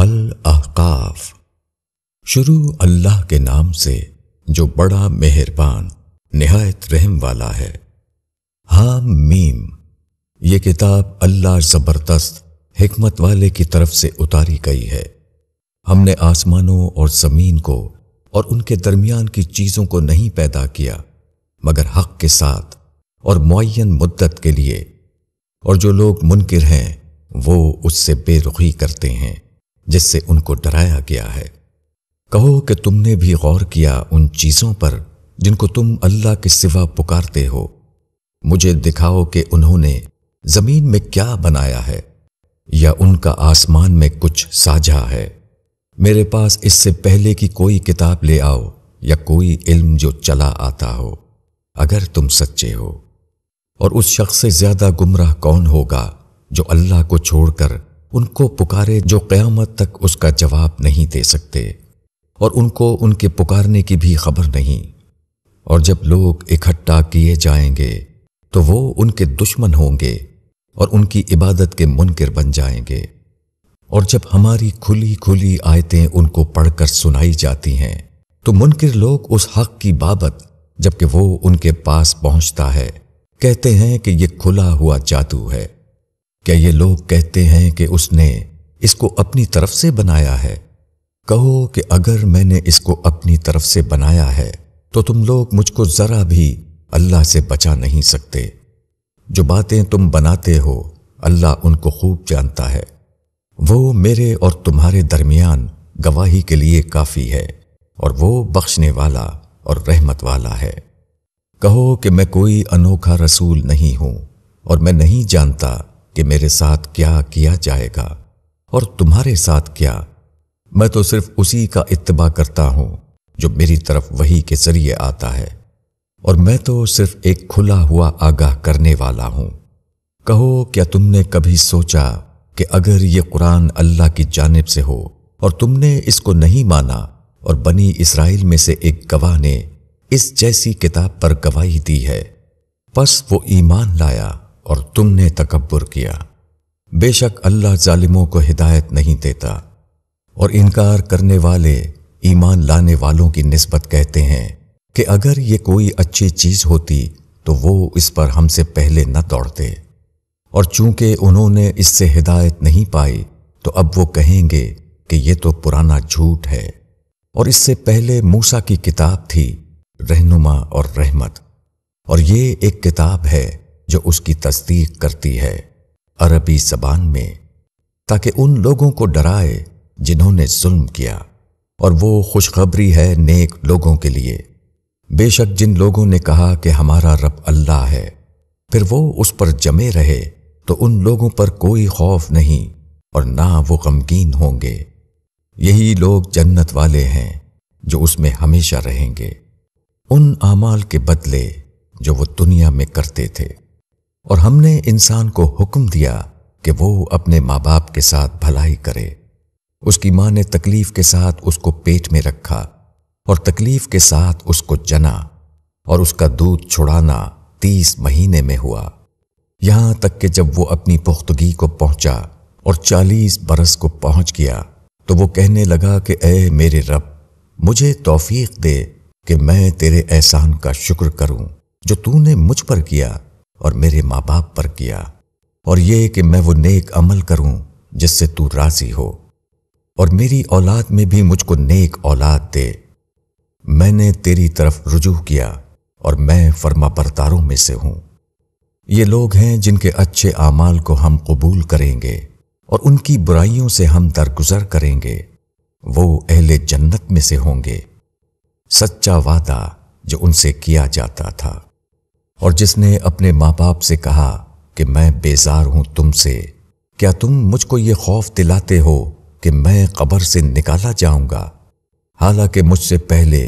अल-अहकाफ शुरू अल्लाह के नाम से जो बड़ा मेहरबान नहायत रहम वाला है हाम मीम ये किताब अल्लाह ज़बरदस्त हिकमत वाले की तरफ से उतारी गई है हमने आसमानों और ज़मीन को और उनके दरमियान की चीज़ों को नहीं पैदा किया मगर हक के साथ और मुन मुद्दत के लिए और जो लोग मुनकर हैं वो उससे बेरुखी करते हैं जिससे उनको डराया गया है कहो कि तुमने भी गौर किया उन चीज़ों पर जिनको तुम अल्लाह के सिवा पुकारते हो मुझे दिखाओ कि उन्होंने ज़मीन में क्या बनाया है या उनका आसमान में कुछ साझा है मेरे पास इससे पहले की कोई किताब ले आओ या कोई इल्म जो चला आता हो अगर तुम सच्चे हो और उस शख्स से ज्यादा गुमराह कौन होगा जो अल्लाह को छोड़कर उनको पुकारे जो क़यामत तक उसका जवाब नहीं दे सकते और उनको उनके पुकारने की भी खबर नहीं और जब लोग इकट्ठा किए जाएंगे तो वो उनके दुश्मन होंगे और उनकी इबादत के मुनकर बन जाएंगे और जब हमारी खुली खुली आयतें उनको पढ़कर सुनाई जाती हैं तो मुनकर लोग उस हक की बाबत जबकि वो उनके पास पहुंचता है कहते हैं कि ये खुला हुआ जादू है क्या ये लोग कहते हैं कि उसने इसको अपनी तरफ से बनाया है कहो कि अगर मैंने इसको अपनी तरफ से बनाया है तो तुम लोग मुझको ज़रा भी अल्लाह से बचा नहीं सकते जो बातें तुम बनाते हो अल्लाह उनको खूब जानता है वो मेरे और तुम्हारे दरमियान गवाही के लिए काफ़ी है और वो बख्शने वाला और रहमत वाला है कहो कि मैं कोई अनोखा रसूल नहीं हूं और मैं नहीं जानता कि मेरे साथ क्या किया जाएगा और तुम्हारे साथ क्या मैं तो सिर्फ उसी का इतबा करता हूं जो मेरी तरफ वही के जरिए आता है और मैं तो सिर्फ एक खुला हुआ आगाह करने वाला हूं कहो क्या तुमने कभी सोचा कि अगर ये कुरान अल्लाह की जानब से हो और तुमने इसको नहीं माना और बनी इसराइल में से एक गवाह ने इस जैसी किताब पर गवाही दी है बस वो ईमान लाया और तुमने तकबर किया बेशक अल्लाह जालिमों को हिदायत नहीं देता और इनकार करने वाले ईमान लाने वालों की नस्बत कहते हैं कि अगर ये कोई अच्छी चीज़ होती तो वो इस पर हमसे पहले न दौड़ते और चूंकि उन्होंने इससे हिदायत नहीं पाई तो अब वो कहेंगे कि ये तो पुराना झूठ है और इससे पहले मूसा की किताब थी रहनुमा और रहमत और ये एक किताब है जो उसकी तस्दीक करती है अरबी जबान में ताकि उन लोगों को डराए जिन्होंने जुल्म किया और वो खुशखबरी है नेक लोगों के लिए बेशक जिन लोगों ने कहा कि हमारा रब अल्लाह है फिर वो उस पर जमे रहे तो उन लोगों पर कोई खौफ नहीं और ना वो गमगीन होंगे यही लोग जन्नत वाले हैं जो उसमें हमेशा रहेंगे उन आमाल के बदले जो वो दुनिया में करते थे और हमने इंसान को हुक्म दिया कि वो अपने माँ बाप के साथ भलाई करे उसकी माँ ने तकलीफ के साथ उसको पेट में रखा और तकलीफ के साथ उसको जना और उसका दूध छुड़ाना तीस महीने में हुआ यहां तक कि जब वो अपनी पुख्तगी को पहुंचा और चालीस बरस को पहुंच गया तो वो कहने लगा कि ए मेरे रब मुझे तौफीक दे कि मैं तेरे एहसान का शुक्र करूं जो तूने मुझ पर किया और मेरे माँ बाप पर किया और ये कि मैं वो नेक अमल करूं जिससे तू राजी हो और मेरी औलाद में भी मुझको नेक औलाद दे मैंने तेरी तरफ रुजू किया और मैं फर्मा बरतारों में से हूं ये लोग हैं जिनके अच्छे अमाल को हम कबूल करेंगे और उनकी बुराइयों से हम दरगुजर करेंगे वो अहले जन्नत में से होंगे सच्चा वादा जो उनसे किया जाता था और जिसने अपने माँ बाप से कहा कि मैं बेजार हूं तुमसे क्या तुम मुझको ये खौफ दिलाते हो कि मैं कब्र से निकाला जाऊंगा हालांकि मुझसे पहले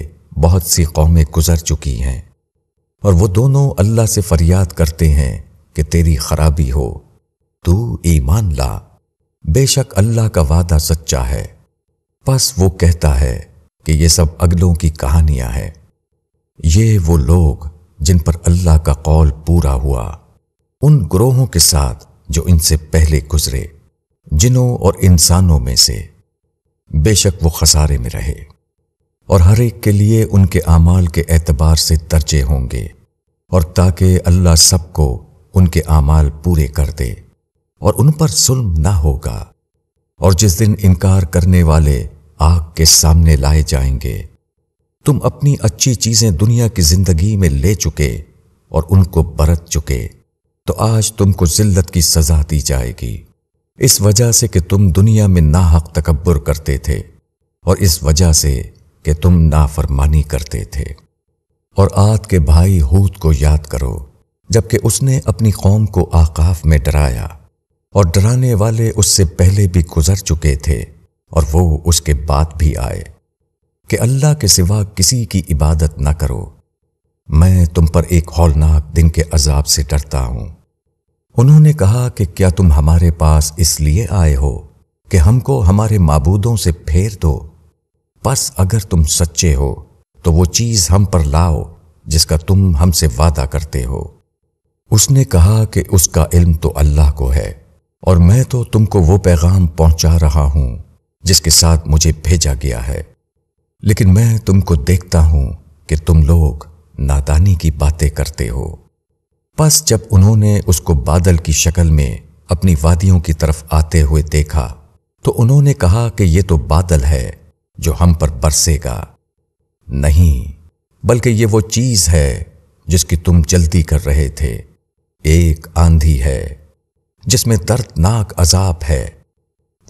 बहुत सी कौमें गुजर चुकी हैं और वो दोनों अल्लाह से फरियाद करते हैं कि तेरी खराबी हो तू ईमान ला बेशक अल्लाह का वादा सच्चा है बस वो कहता है कि ये सब अगलों की कहानियां हैं ये वो लोग जिन पर अल्लाह का कौल पूरा हुआ उन ग्रोहों के साथ जो इनसे पहले गुजरे जिनों और इंसानों में से बेशक वो खसारे में रहे और हर एक के लिए उनके अमाल के एतबार से दर्जे होंगे और ताकि अल्लाह सबको उनके अमाल पूरे कर दे और उन पर जुल्म ना होगा और जिस दिन इनकार करने वाले आग के सामने लाए जाएंगे तुम अपनी अच्छी चीजें दुनिया की जिंदगी में ले चुके और उनको बरत चुके तो आज तुमको जिल्लत की सजा दी जाएगी इस वजह से कि तुम दुनिया में ना हक तकबर करते थे और इस वजह से कि तुम नाफरमानी करते थे और आद के भाई हूत को याद करो जबकि उसने अपनी कौम को आकाफ में डराया और डराने वाले उससे पहले भी गुजर चुके थे और वो उसके बाद भी आए कि अल्लाह के सिवा किसी की इबादत ना करो मैं तुम पर एक हौलनाक दिन के अजाब से डरता हूं उन्होंने कहा कि क्या तुम हमारे पास इसलिए आए हो कि हमको हमारे माबूदों से फेर दो बस अगर तुम सच्चे हो तो वो चीज हम पर लाओ जिसका तुम हमसे वादा करते हो उसने कहा कि उसका इल्म तो अल्लाह को है और मैं तो तुमको वो पैगाम पहुंचा रहा हूं जिसके साथ मुझे भेजा गया है लेकिन मैं तुमको देखता हूं कि तुम लोग नादानी की बातें करते हो बस जब उन्होंने उसको बादल की शक्ल में अपनी वादियों की तरफ आते हुए देखा तो उन्होंने कहा कि यह तो बादल है जो हम पर बरसेगा नहीं बल्कि ये वो चीज है जिसकी तुम जल्दी कर रहे थे एक आंधी है जिसमें दर्दनाक अजाब है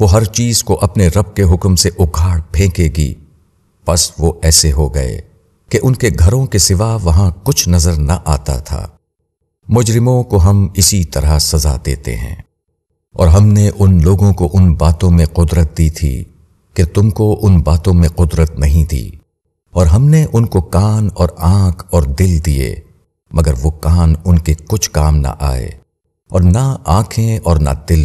वो हर चीज को अपने रब के हुक्म से उखाड़ फेंकेगी बस वो ऐसे हो गए कि उनके घरों के सिवा वहां कुछ नजर न आता था मुजरिमों को हम इसी तरह सजा देते हैं और हमने उन लोगों को उन बातों में कुदरत दी थी कि तुमको उन बातों में कुदरत नहीं थी और हमने उनको कान और आंख और दिल दिए मगर वो कान उनके कुछ काम ना आए और ना आंखें और ना दिल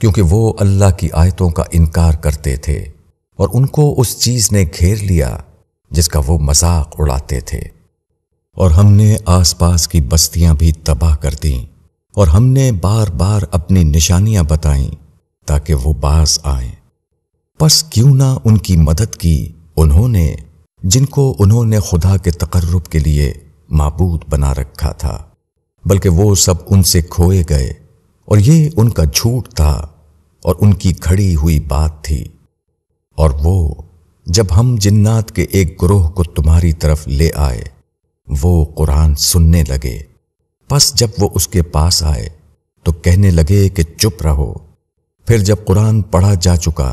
क्योंकि वो अल्लाह की आयतों का इनकार करते थे और उनको उस चीज ने घेर लिया जिसका वो मजाक उड़ाते थे और हमने आसपास की बस्तियां भी तबाह कर दी और हमने बार बार अपनी निशानियां बताई ताकि वो बाज आए बस क्यों ना उनकी मदद की उन्होंने जिनको उन्होंने खुदा के तकर्रब के लिए मबूद बना रखा था बल्कि वो सब उनसे खोए गए और ये उनका झूठ था और उनकी खड़ी हुई बात थी और वो जब हम जिन्नात के एक ग्रोह को तुम्हारी तरफ ले आए वो कुरान सुनने लगे बस जब वो उसके पास आए तो कहने लगे कि चुप रहो फिर जब कुरान पढ़ा जा चुका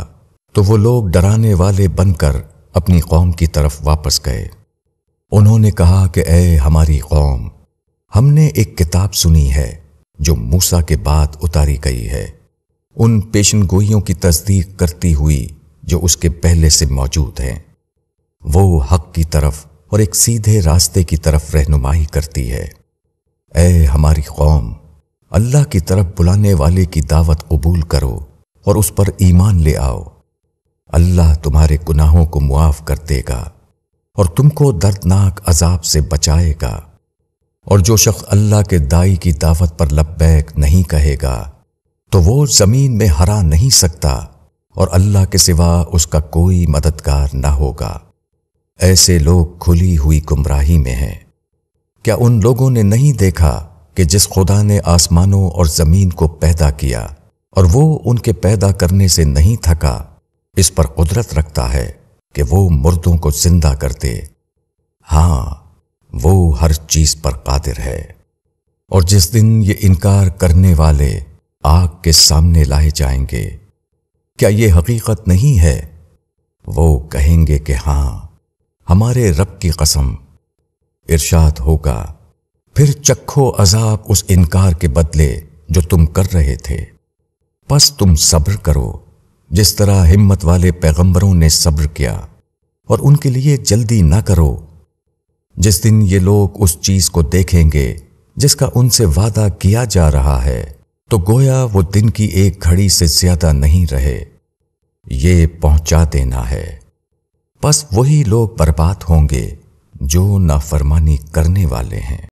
तो वो लोग डराने वाले बनकर अपनी कौम की तरफ वापस गए उन्होंने कहा कि अय हमारी कौम हमने एक किताब सुनी है जो मूसा के बाद उतारी गई है उन पेशन गोइयों की तस्दीक करती हुई जो उसके पहले से मौजूद हैं वो हक की तरफ और एक सीधे रास्ते की तरफ रहनुमाई करती है ए हमारी कौम अल्लाह की तरफ बुलाने वाले की दावत कबूल करो और उस पर ईमान ले आओ अल्लाह तुम्हारे गुनाहों को मुआफ कर देगा और तुमको दर्दनाक अजाब से बचाएगा और जो शख्स अल्लाह के दाई की दावत पर लब्बैक नहीं कहेगा तो वो जमीन में हरा नहीं सकता और अल्लाह के सिवा उसका कोई मददगार न होगा ऐसे लोग खुली हुई गुमराही में हैं क्या उन लोगों ने नहीं देखा कि जिस खुदा ने आसमानों और ज़मीन को पैदा किया और वो उनके पैदा करने से नहीं थका इस पर कुदरत रखता है कि वो मुर्दों को जिंदा कर दे हाँ, वो हर चीज पर कादिर है और जिस दिन ये इनकार करने वाले आग के सामने लाए जाएंगे क्या ये हकीकत नहीं है वो कहेंगे कि हाँ हमारे रब की कसम इर्शाद होगा फिर चखो अजाब उस इनकार के बदले जो तुम कर रहे थे बस तुम सब्र करो जिस तरह हिम्मत वाले पैगंबरों ने सब्र किया और उनके लिए जल्दी ना करो जिस दिन ये लोग उस चीज को देखेंगे जिसका उनसे वादा किया जा रहा है तो गोया वो दिन की एक घड़ी से ज्यादा नहीं रहे ये पहुंचा देना है बस वही लोग बर्बाद होंगे जो नाफरमानी करने वाले हैं